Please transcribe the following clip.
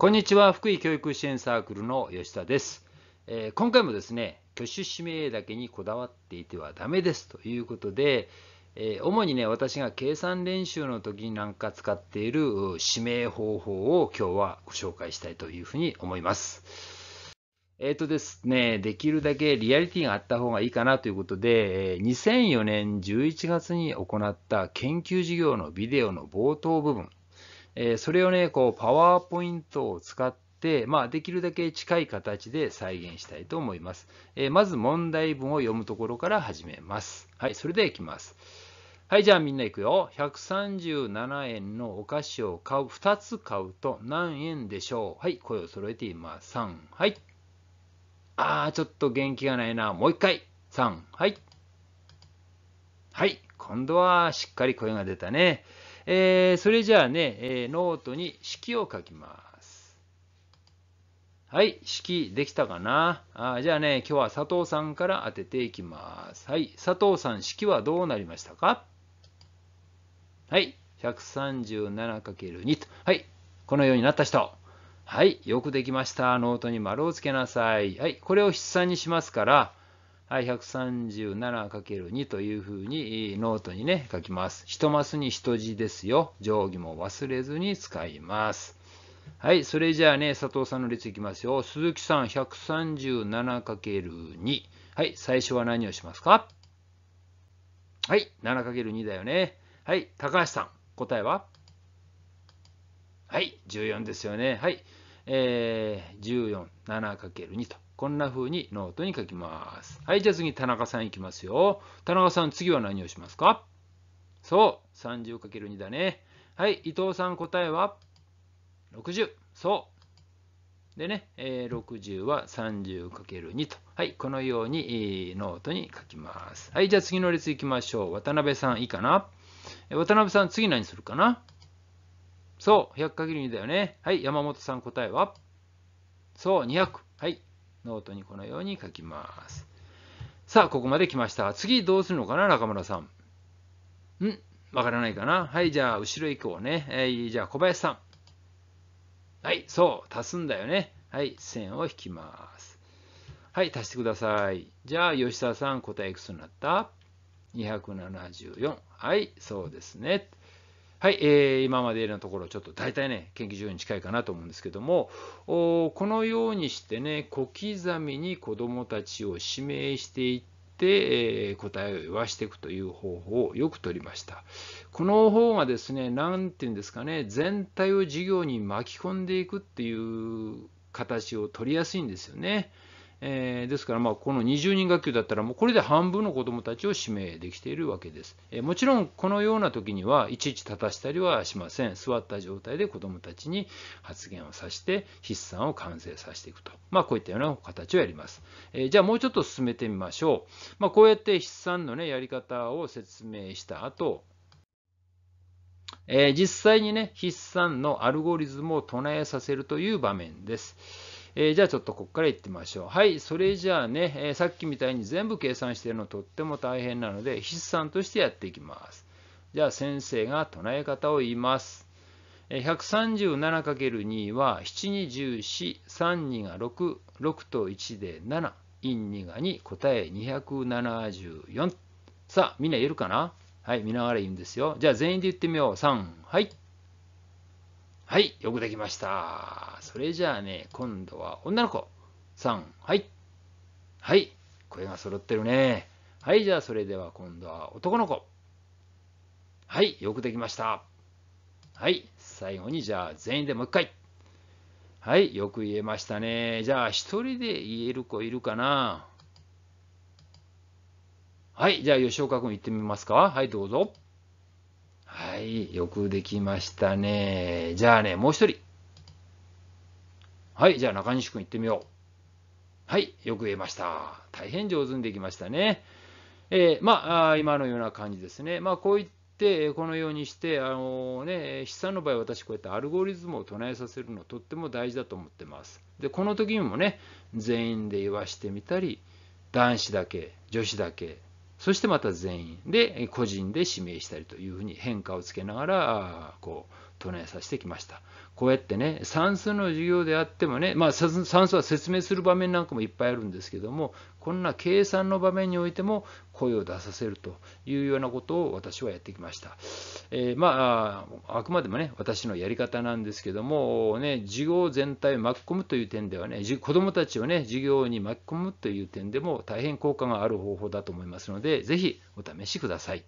こんにちは福井教育支援サークルの吉田です、えー、今回もですね挙手指名だけにこだわっていてはダメですということで、えー、主にね私が計算練習の時になんか使っている指名方法を今日はご紹介したいというふうに思いますえっ、ー、とですね、できるだけリアリティがあった方がいいかなということで、2004年11月に行った研究事業のビデオの冒頭部分、えそれをね、こう、パワーポイントを使って、まあ、できるだけ近い形で再現したいと思います。えまず問題文を読むところから始めます。はい、それではいきます。はい、じゃあみんな行くよ。137円のお菓子を買う、2つ買うと何円でしょうはい、声を揃えて今、3、はい。あー、ちょっと元気がないな。もう1回。3、はい。はい、今度はしっかり声が出たね。えー、それじゃあね、えー、ノートに式を書きます。はい、式できたかなあじゃあね、今日は佐藤さんから当てていきます。はい、佐藤さん、式はどうなりましたかはい、137×2 と。はい、このようになった人。はい、よくできました。ノートに丸をつけなさい。はい、これを筆算にしますから、はい、137×2 というふうにノートにね、書きます。一マスに人字ですよ。定規も忘れずに使います。はい、それじゃあね、佐藤さんの列いきますよ。鈴木さん、137×2。はい、最初は何をしますかはい、7×2 だよね。はい、高橋さん、答えははい、14ですよね。はい、えー、14、7×2 と。こんな風にノートに書きます。はい、じゃあ次、田中さんいきますよ。田中さん、次は何をしますかそう、30×2 だね。はい、伊藤さん、答えは60。そう。でね、え60は 30×2 と。はい、このように、えノートに書きます。はい、じゃあ次の列行きましょう。渡辺さん、いいかな渡辺さん、次何するかなそう、100×2 だよね。はい、山本さん、答えはそう、200。はい、ノートにこのように書きます。さあ、ここまで来ました。次どうするのかな、中村さん。んわからないかなはい、じゃあ、後ろ行こうね。えー、じゃあ、小林さん。はい、そう、足すんだよね。はい、線を引きます。はい、足してください。じゃあ、吉沢さん、答えいくつになった ?274。はい、そうですね。はい、えー、今までのところちょっと大体ね研究所に近いかなと思うんですけどもこのようにしてね小刻みに子どもたちを指名していって、え答えを言わしていくという方法をよく取りましたこの方がですね何て言うんですかね全体を授業に巻き込んでいくっていう形を取りやすいんですよね。えー、ですから、まあ、この20人学級だったら、もうこれで半分の子どもたちを指名できているわけです。えー、もちろん、このような時には、いちいち立たしたりはしません。座った状態で子どもたちに発言をさせて、筆算を完成させていくと。まあ、こういったような形をやります。えー、じゃあ、もうちょっと進めてみましょう。まあ、こうやって筆算の、ね、やり方を説明した後、え実際にね、筆算のアルゴリズムを唱えさせるという場面です。えー、じゃあちょっとここからいってみましょう。はい、それじゃあね、えー、さっきみたいに全部計算してるのとっても大変なので、筆算としてやっていきます。じゃあ先生が唱え方を言います。137×2 は7に1 432が6、6と1で7、陰2が2、答え274。さあ、みんな言えるかなはい、見ながら言うんですよ。じゃあ全員で言ってみよう。3、はい。はい、よくできました。それじゃあね、今度は女の子。3、はい。はい、声が揃ってるね。はい、じゃあそれでは今度は男の子。はい、よくできました。はい、最後にじゃあ全員でもう一回。はい、よく言えましたね。じゃあ一人で言える子いるかなはい、じゃあ吉岡君行ってみますか。はい、どうぞ。はい、よくできましたね。じゃあね、もう一人。はい、じゃあ中西君行ってみよう。はい、よく言えました。大変上手にできましたね。えー、まあ、今のような感じですね。まあ、こういって、このようにして、あのー、ね、筆算の場合、私、こうやってアルゴリズムを唱えさせるの、とっても大事だと思ってます。で、この時にもね、全員で言わしてみたり、男子だけ、女子だけ、そしてまた全員で個人で指名したりというふうに変化をつけながらこう唱えさせてきました。こうやってね、算数の授業であってもね、まあ、算数は説明する場面なんかもいっぱいあるんですけども、こんな計算の場面においても声を出させるというようなことを私はやってきました。えー、まあ、あくまでもね、私のやり方なんですけども、ね、授業全体を巻き込むという点ではね、子どもたちをね、授業に巻き込むという点でも大変効果がある方法だと思いますので、ぜひお試しください。